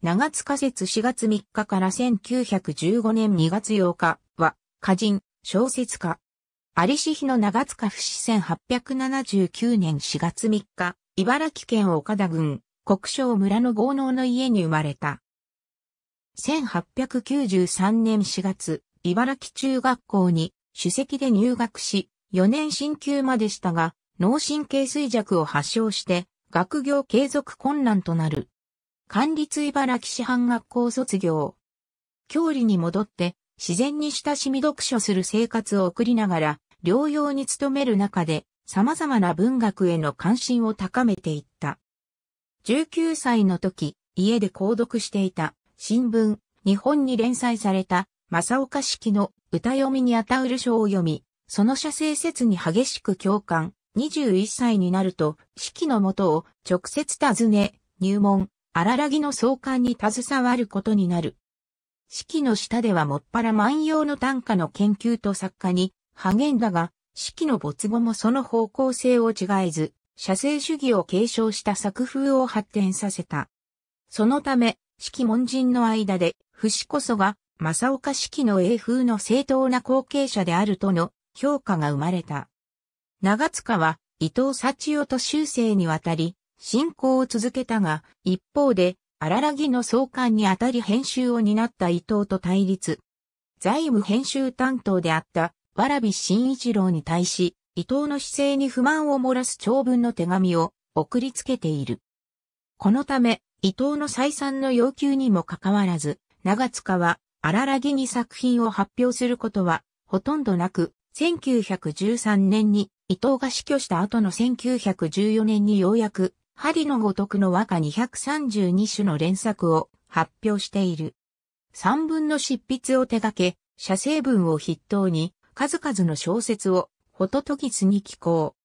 長塚節4月3日から1915年2月8日は、歌人、小説家。ありしの長塚不死1879年4月3日、茨城県岡田郡、国省村の豪農の家に生まれた。1893年4月、茨城中学校に主席で入学し、4年進級までしたが、脳神経衰弱を発症して、学業継続困難となる。管立茨城市販学校卒業。郷里に戻って自然に親しみ読書する生活を送りながら療養に努める中で様々な文学への関心を高めていった。19歳の時、家で購読していた新聞、日本に連載された正岡式の歌読みにあたうる書を読み、その写生説に激しく共感。21歳になると、式のもとを直接訪ね、入門、荒らぎの創刊に携わることになる。四季の下ではもっぱら万葉の短歌の研究と作家に励んだが、季の没後もその方向性を違えず、写生主義を継承した作風を発展させた。そのため、式門人の間で、節こそが、正岡式の英風の正当な後継者であるとの評価が生まれた。長塚は、伊藤幸夫と終生にわたり、進行を続けたが、一方で、荒らぎの創刊にあたり編集を担った伊藤と対立。財務編集担当であった、わらび新一郎に対し、伊藤の姿勢に不満を漏らす長文の手紙を送りつけている。このため、伊藤の再三の要求にもかかわらず、長塚は荒らぎに作品を発表することはほとんどなく、1913年に伊藤が死去した後の1914年にようやく針のごとくの和歌232種の連作を発表している。三文の執筆を手掛け、写生文を筆頭に数々の小説をホトトギスに寄稿。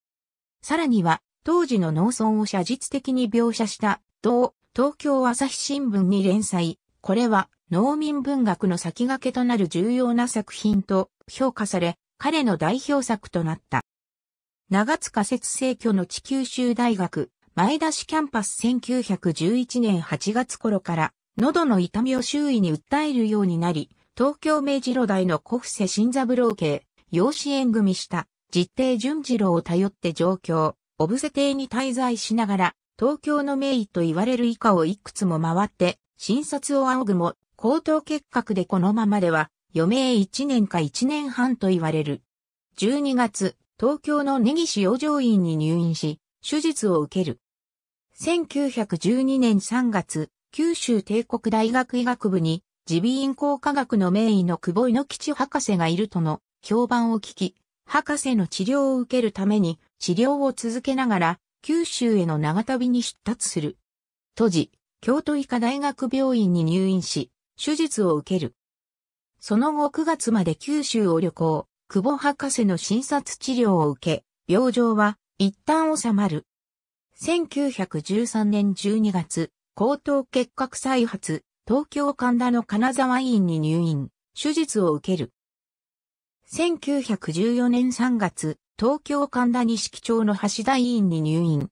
さらには、当時の農村を写実的に描写した、同東京朝日新聞に連載。これは農民文学の先駆けとなる重要な作品と評価され、彼の代表作となった。長塚節生居の地球州大学前田市キャンパス1911年8月頃から喉の痛みを周囲に訴えるようになり、東京明治路大の小布施新三郎家、養子縁組した実定淳次郎を頼って上京、小布施邸に滞在しながら、東京の名医と言われる以下をいくつも回って、診察を仰ぐも、高等結核でこのままでは、余命1年か1年半と言われる。12月、東京の根岸養生院に入院し、手術を受ける。1912年3月、九州帝国大学医学部に、耳鼻咽喉科学の名医の久保井の吉博士がいるとの評判を聞き、博士の治療を受けるために治療を続けながら九州への長旅に出立する。当時、京都医科大学病院に入院し、手術を受ける。その後9月まで九州を旅行、久保博士の診察治療を受け、病状は一旦収まる。1913年12月、高等結核再発、東京神田の金沢医院に入院、手術を受ける。1914年3月、東京神田錦町の橋田医院に入院。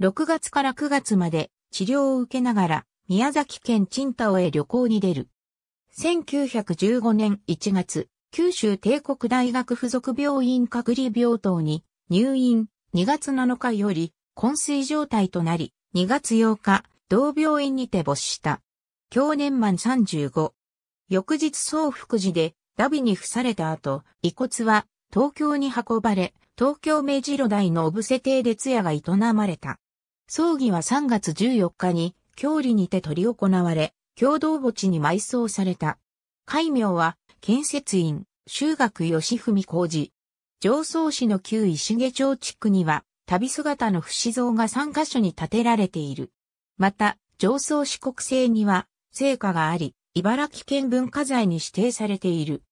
6月から9月まで治療を受けながら、宮崎県鎮田へ旅行に出る。1915年1月、九州帝国大学附属病院隔離病棟に入院、2月7日より、昏睡状態となり、2月8日、同病院にて没した。去年満35。翌日総福寺で、ダビに付された後、遺骨は東京に運ばれ、東京明治路台のオブセ邸で通夜が営まれた。葬儀は3月14日に、郷里にて取り行われ、共同墓地に埋葬された。戒名は、建設院、修学義文工事、常総市の旧石毛町地区には、旅姿の不死像が3カ所に建てられている。また、常総市国政には、成果があり、茨城県文化財に指定されている。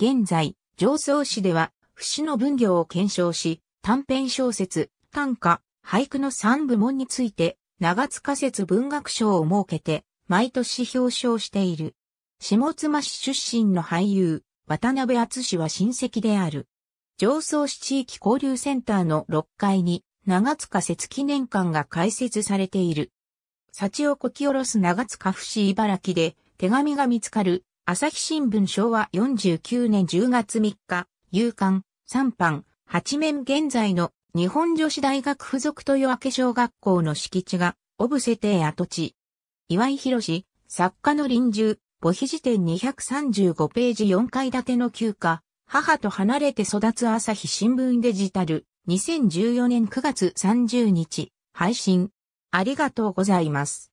現在、常総市では、不死の分業を検証し、短編小説、短歌、俳句の3部門について、長塚説文学賞を設けて、毎年表彰している。下妻市出身の俳優、渡辺厚氏は親戚である。上層市地域交流センターの6階に長塚節記念館が開設されている。幸をこき下ろす長塚節茨城で手紙が見つかる朝日新聞昭和49年10月3日、夕刊、3版、8面現在の日本女子大学附属豊明小学校の敷地が、オブセテ跡地。岩井博作家の臨終、母碑辞典235ページ4階建ての休暇。母と離れて育つ朝日新聞デジタル、2014年9月30日、配信。ありがとうございます。